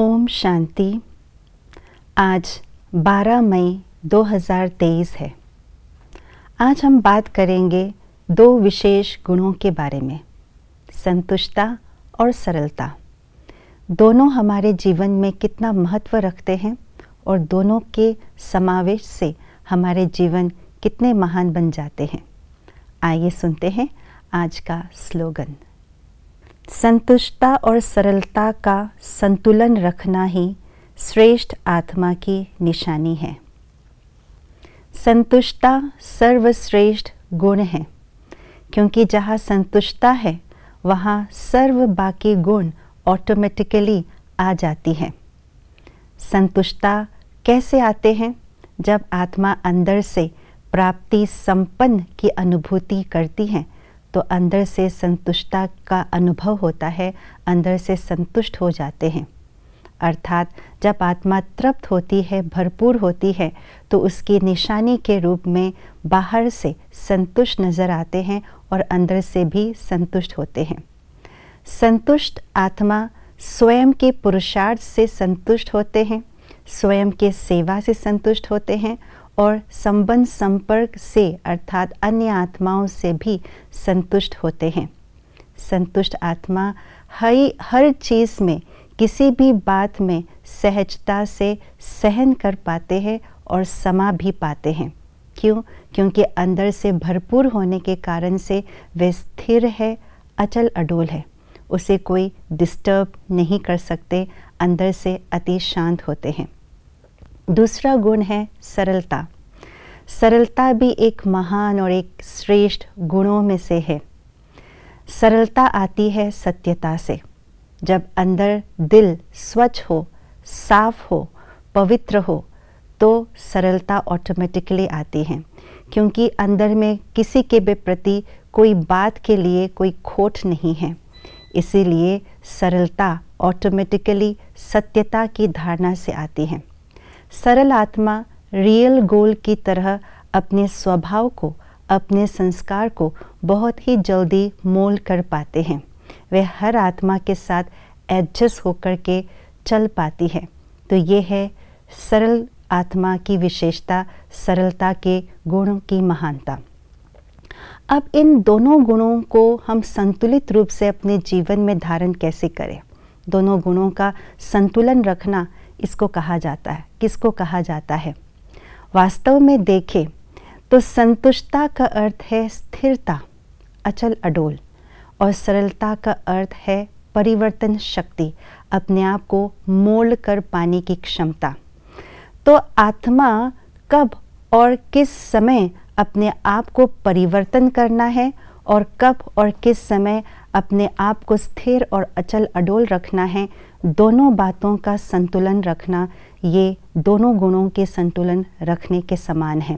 ओम शांति आज 12 मई 2023 है आज हम बात करेंगे दो विशेष गुणों के बारे में संतुष्टता और सरलता दोनों हमारे जीवन में कितना महत्व रखते हैं और दोनों के समावेश से हमारे जीवन कितने महान बन जाते हैं आइए सुनते हैं आज का स्लोगन संतुष्टता और सरलता का संतुलन रखना ही श्रेष्ठ आत्मा की निशानी है संतुष्टता सर्वश्रेष्ठ गुण है क्योंकि जहाँ संतुष्टता है वहाँ सर्व बाकी गुण ऑटोमेटिकली आ जाती है संतुष्टता कैसे आते हैं जब आत्मा अंदर से प्राप्ति संपन्न की अनुभूति करती है तो अंदर से संतुष्टता का अनुभव होता है अंदर से संतुष्ट हो जाते हैं अर्थात जब आत्मा तृप्त होती है भरपूर होती है तो उसकी निशानी के रूप में बाहर से संतुष्ट नज़र आते हैं और अंदर से भी संतुष्ट होते हैं संतुष्ट आत्मा स्वयं के पुरुषार्थ से संतुष्ट होते हैं स्वयं के सेवा से संतुष्ट होते हैं और संबंध संपर्क से अर्थात अन्य आत्माओं से भी संतुष्ट होते हैं संतुष्ट आत्मा हर हर चीज़ में किसी भी बात में सहजता से सहन कर पाते हैं और समा भी पाते हैं क्यों क्योंकि अंदर से भरपूर होने के कारण से वे स्थिर है अचल अडोल है उसे कोई डिस्टर्ब नहीं कर सकते अंदर से अति शांत होते हैं दूसरा गुण है सरलता सरलता भी एक महान और एक श्रेष्ठ गुणों में से है सरलता आती है सत्यता से जब अंदर दिल स्वच्छ हो साफ हो पवित्र हो तो सरलता ऑटोमेटिकली आती है क्योंकि अंदर में किसी के भी प्रति कोई बात के लिए कोई खोट नहीं है इसीलिए सरलता ऑटोमेटिकली सत्यता की धारणा से आती है सरल आत्मा रियल गोल की तरह अपने स्वभाव को अपने संस्कार को बहुत ही जल्दी मोल कर पाते हैं वे हर आत्मा के साथ एडजस्ट होकर के चल पाती है तो ये है सरल आत्मा की विशेषता सरलता के गुणों की महानता अब इन दोनों गुणों को हम संतुलित रूप से अपने जीवन में धारण कैसे करें दोनों गुणों का संतुलन रखना इसको कहा जाता है किसको कहा जाता है वास्तव में देखें तो संतुष्टता का अर्थ है स्थिरता अचल अडोल और सरलता का अर्थ है परिवर्तन शक्ति अपने आप को मोल कर पाने की क्षमता तो आत्मा कब और किस समय अपने आप को परिवर्तन करना है और कब और किस समय अपने आप को स्थिर और अचल अडोल रखना है दोनों बातों का संतुलन रखना ये दोनों गुणों के संतुलन रखने के समान है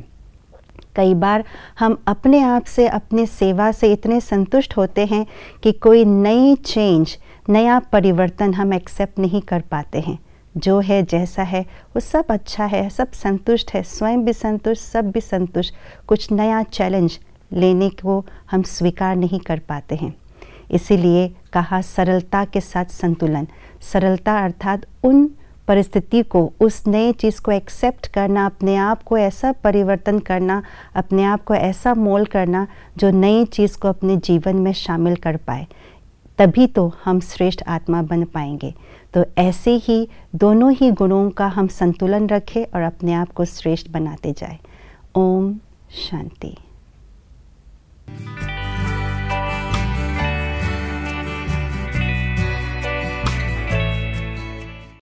कई बार हम अपने आप से अपने सेवा से इतने संतुष्ट होते हैं कि कोई नई चेंज नया परिवर्तन हम एक्सेप्ट नहीं कर पाते हैं जो है जैसा है वो सब अच्छा है सब संतुष्ट है स्वयं भी संतुष्ट सब भी संतुष्ट कुछ नया चैलेंज लेने को हम स्वीकार नहीं कर पाते हैं इसीलिए कहा सरलता के साथ संतुलन सरलता अर्थात उन परिस्थिति को उस नए चीज़ को एक्सेप्ट करना अपने आप को ऐसा परिवर्तन करना अपने आप को ऐसा मोल करना जो नई चीज़ को अपने जीवन में शामिल कर पाए तभी तो हम श्रेष्ठ आत्मा बन पाएंगे तो ऐसे ही दोनों ही गुणों का हम संतुलन रखें और अपने आप को श्रेष्ठ बनाते जाए ओम शांति